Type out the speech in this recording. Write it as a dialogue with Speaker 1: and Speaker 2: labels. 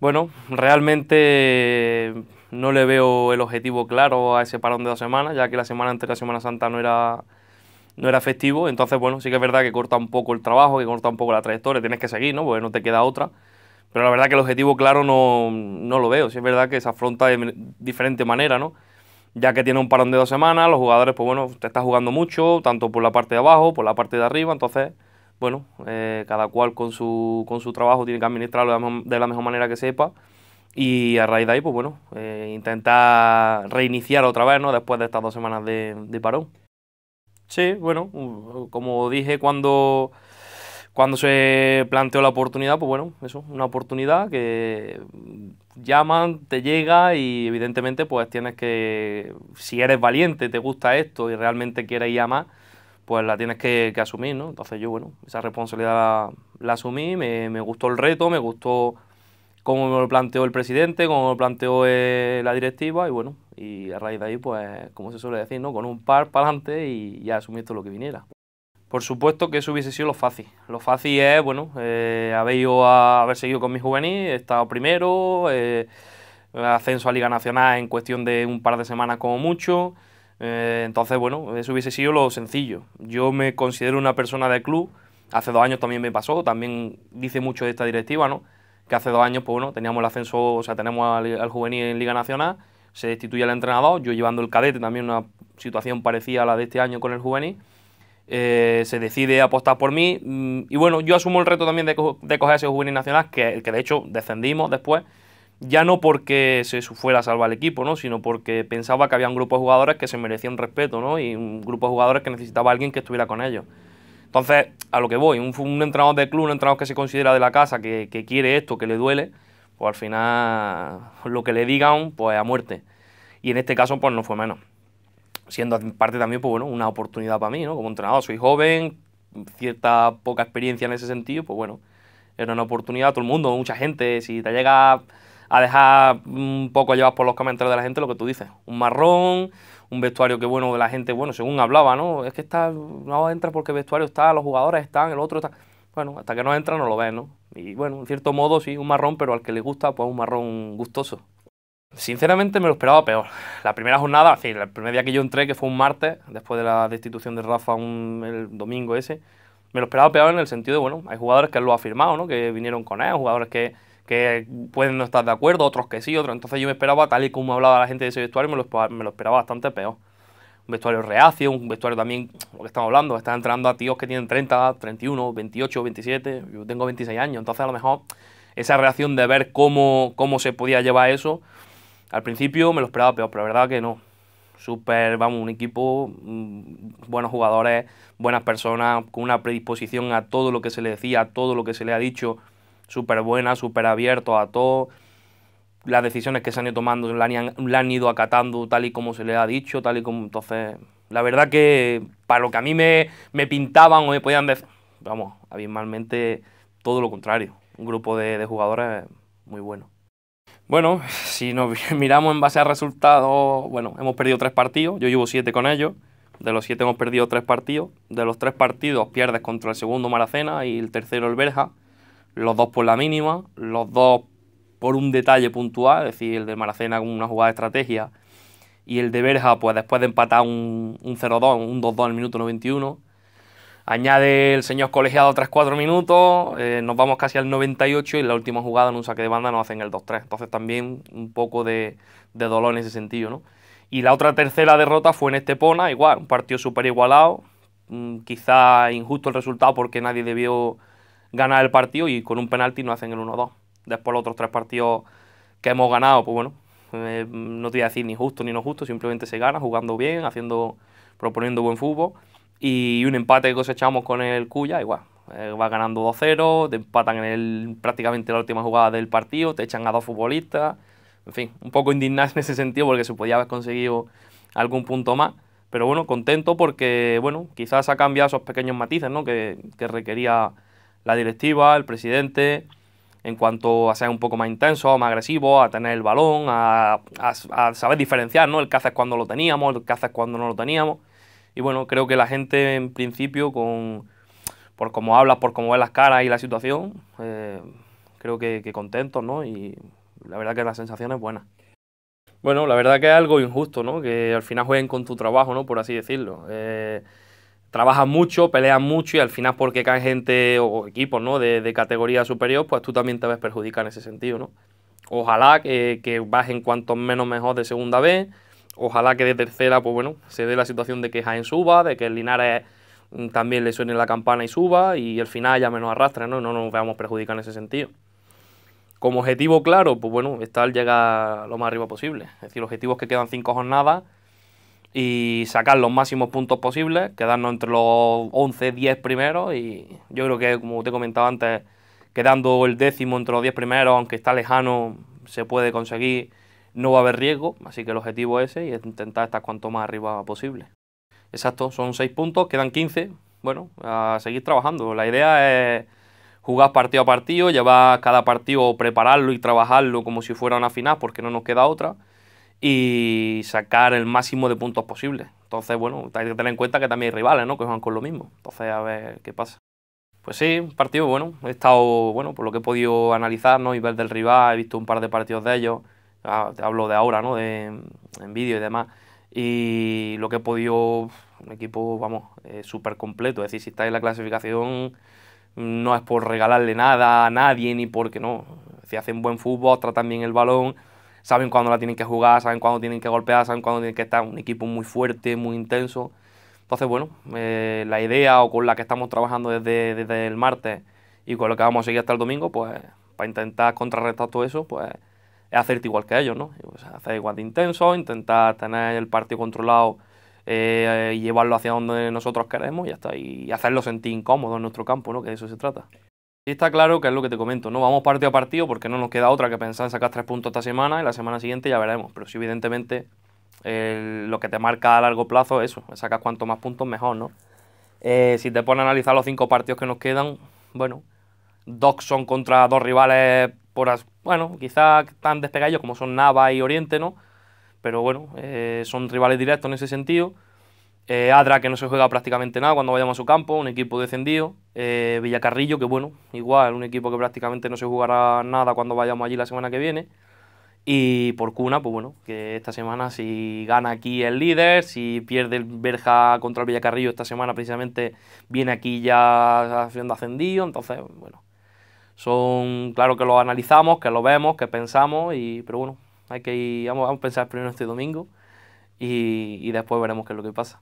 Speaker 1: Bueno, realmente no le veo el objetivo claro a ese parón de dos semanas, ya que la semana anterior a Semana Santa no era, no era festivo. Entonces, bueno, sí que es verdad que corta un poco el trabajo, que corta un poco la trayectoria, tienes que seguir, ¿no? Porque no te queda otra. Pero la verdad que el objetivo claro no, no lo veo. Sí es verdad que se afronta de diferente manera, ¿no? Ya que tiene un parón de dos semanas, los jugadores, pues bueno, te estás jugando mucho, tanto por la parte de abajo, por la parte de arriba, entonces bueno, eh, cada cual con su, con su trabajo tiene que administrarlo de, la mejor manera que sepa. Y a raíz de ahí, pues bueno, eh, intentar reiniciar otra vez, ¿no? Después de estas dos semanas de, de parón. Sí, bueno, como dije cuando, cuando se planteó la oportunidad, pues bueno, eso, una oportunidad que mm, llaman, te llega y evidentemente pues tienes que, si eres valiente, te gusta esto y realmente quieres llamar a pues la tienes que, asumir, ¿no? Entonces yo, bueno, esa responsabilidad la, asumí, me, gustó el reto, me gustó cómo me lo planteó el presidente, cómo me lo planteó eh, la directiva y bueno, y a raíz de ahí, pues, como se suele decir, ¿no? Con un par para adelante y ya asumir todo lo que viniera. Por supuesto que eso hubiese sido lo fácil. Lo fácil es, bueno, eh, haber, ido a, haber seguido con mi juvenil, he estado primero, eh, ascenso a Liga Nacional en cuestión de un par de semanas como mucho, eh, entonces, bueno, eso hubiese sido lo sencillo. Yo me considero una persona de club, hace dos años también me pasó, también dice mucho de esta directiva, ¿no? Que hace dos años, pues bueno, teníamos el ascenso, o sea, tenemos al, juvenil en Liga Nacional, se destituye al entrenador, yo llevando el cadete, también una situación parecida a la de este año con el juvenil, eh, se decide apostar por mí mm, y bueno, yo asumo el reto también de, co coger ese juvenil nacional, que, que de hecho descendimos después, ya no porque se fuera a salvar el equipo, ¿no? sino porque pensaba que había un grupo de jugadores que se merecían respeto ¿no? y un grupo de jugadores que necesitaba alguien que estuviera con ellos. Entonces, a lo que voy, un, un entrenador del club, un entrenador que se considera de la casa, que, quiere esto, que le duele, pues al final lo que le digan, pues a muerte. Y en este caso, pues no fue menos. Siendo parte también, pues bueno, una oportunidad para mí, ¿no? Como entrenador, soy joven, cierta poca experiencia en ese sentido, pues bueno, era una oportunidad, todo el mundo, mucha gente, si te llega a dejar un poco llevar por los comentarios de la gente lo que tú dices. Un marrón, un vestuario que, bueno, la gente, bueno, según hablaba, ¿no? Es que está, no entra porque el vestuario está, los jugadores están, el otro está. Bueno, hasta que no entra no lo ves, ¿no? Y bueno, en cierto modo sí, un marrón, pero al que le gusta, pues un marrón gustoso. Sinceramente me lo esperaba peor. La primera jornada, así el primer día que yo entré, que fue un martes, después de la destitución de Rafa un, el domingo ese, me lo esperaba peor en el sentido de, bueno, hay jugadores que lo ha firmado, ¿no? Que vinieron con él, jugadores que que pueden no estar de acuerdo, otros que sí, otros. Entonces yo me esperaba, tal y como hablaba la gente de ese vestuario, me lo, esperaba bastante peor. Un vestuario reacio, un vestuario también, lo que estamos hablando, están entrando a tíos que tienen 30, 31, 28, 27, yo tengo 26 años, entonces a lo mejor esa reacción de ver cómo, cómo se podía llevar eso, al principio me lo esperaba peor, pero la verdad que no. Súper, vamos, un equipo, mm, buenos jugadores, buenas personas, con una predisposición a todo lo que se le decía, a todo lo que se le ha dicho, súper buena, súper abierto a todo. Las decisiones que se han ido tomando la han, ido acatando tal y como se le ha dicho, tal y como. Entonces, la verdad que para lo que a mí me, me pintaban o me podían decir, vamos, abismalmente todo lo contrario. Un grupo de, jugadores muy bueno. Bueno, si nos miramos en base a resultados, bueno, hemos perdido tres partidos, yo llevo siete con ellos, de los siete hemos perdido tres partidos, de los tres partidos pierdes contra el segundo Maracena y el tercero el los dos por la mínima, los dos por un detalle puntual, es decir, el de Maracena con una jugada de estrategia y el de Berja, pues después de empatar un, un 0-2, un 2-2 al minuto 91. Añade el señor colegiado 3-4 minutos, eh, nos vamos casi al 98 y la última jugada en un saque de banda nos hacen el 2-3. Entonces también un poco de, dolor en ese sentido, ¿no? Y la otra tercera derrota fue en Estepona, igual, un partido súper igualado, mm, quizá injusto el resultado porque nadie debió ganar el partido y con un penalti no hacen el 1-2. Después los otros tres partidos que hemos ganado, pues bueno, eh, no te voy a decir ni justo ni no justo, simplemente se gana jugando bien, haciendo, proponiendo buen fútbol. Y un empate que cosechamos con el Cuya, igual, eh, va ganando 2-0, te empatan en el, prácticamente la última jugada del partido, te echan a dos futbolistas. En fin, un poco indignado en ese sentido porque se podía haber conseguido algún punto más. Pero bueno, contento porque, bueno, quizás ha cambiado esos pequeños matices ¿no? que, que requería la directiva, el presidente, en cuanto a ser un poco más intenso, más agresivo, a tener el balón, a, saber diferenciar, ¿no? El que es cuando lo teníamos, el que es cuando no lo teníamos. Y bueno, creo que la gente en principio, por cómo hablas, por cómo ves las caras y la situación, eh, creo que, que contentos, ¿no? Y la verdad que la sensación es buena. Bueno, la verdad que es algo injusto, ¿no? Que al final jueguen con tu trabajo, ¿no? Por así decirlo. Eh, trabajas mucho, peleas mucho y al final porque caen gente o equipos de, categoría superior, pues tú también te ves perjudicado en ese sentido, ¿no? Ojalá que, bajen cuantos cuanto menos mejor de segunda vez, ojalá que de tercera, pues bueno, se dé la situación de que Jaén suba, de que el Linares mm, también le suene la campana y suba y al final ya menos arrastre, ¿no? No nos veamos perjudicados en ese sentido. Como objetivo claro, pues bueno, estar llega llegar lo más arriba posible. Es decir, los objetivos que quedan cinco jornadas y sacar los máximos puntos posibles, quedarnos entre los 11, 10 primeros y yo creo que, como te comentaba antes, quedando el décimo entre los 10 primeros, aunque está lejano, se puede conseguir, no va a haber riesgo, así que el objetivo es ese y es intentar estar cuanto más arriba posible. Exacto, son 6 puntos, quedan 15, bueno, a seguir trabajando. La idea es jugar partido a partido, llevar cada partido, prepararlo y trabajarlo como si fuera una final, porque no nos queda otra y sacar el máximo de puntos posible. Entonces, bueno, hay que tener en cuenta que también hay rivales, ¿no? Que juegan con lo mismo. Entonces, a ver qué pasa. Pues sí, partido bueno. He estado, bueno, por lo que he podido analizar, ¿no? Y ver del rival, he visto un par de partidos de ellos. Ah, te hablo de ahora, ¿no? De, en vídeo y demás. Y lo que he podido, un equipo, vamos, súper completo. Es decir, si estáis en la clasificación, no es por regalarle nada a nadie ni porque no. Si hacen buen fútbol, tratan bien el balón, saben cuándo la tienen que jugar, saben cuándo tienen que golpear, saben cuándo tienen que estar. Un equipo muy fuerte, muy intenso. Entonces, bueno, eh, la idea o con la que estamos trabajando desde, desde el martes y con lo que vamos a seguir hasta el domingo, pues para intentar contrarrestar todo eso, pues es hacerte igual que ellos, ¿no? Pues, hacer igual de intenso, intentar tener el partido controlado eh, y llevarlo hacia donde nosotros queremos y hasta y hacerlo sentir incómodo en nuestro campo, ¿no? Que de eso se trata está claro que es lo que te comento, no vamos partido a partido porque no nos queda otra que pensar en sacar tres puntos esta semana y la semana siguiente ya veremos. Pero sí, evidentemente, lo que te marca a largo plazo es eso, sacas cuanto más puntos mejor, ¿no? Eh, si te pones a analizar los cinco partidos que nos quedan, bueno, dos son contra dos rivales, bueno, quizás tan despegados como son Nava y Oriente, ¿no? Pero bueno, eh, son rivales directos en ese sentido. Eh, Adra, que no se juega prácticamente nada cuando vayamos a su campo, un equipo descendido. Eh, Villacarrillo, que bueno, igual, un equipo que prácticamente no se jugará nada cuando vayamos allí la semana que viene. Y por Cuna, pues bueno, que esta semana si gana aquí el líder, si pierde el Berja contra el Villacarrillo esta semana precisamente viene aquí ya siendo ascendido, entonces bueno, son, claro que lo analizamos, que lo vemos, que pensamos, y, pero bueno, hay que ir, vamos, a pensar primero este domingo y, y después veremos qué es lo que pasa.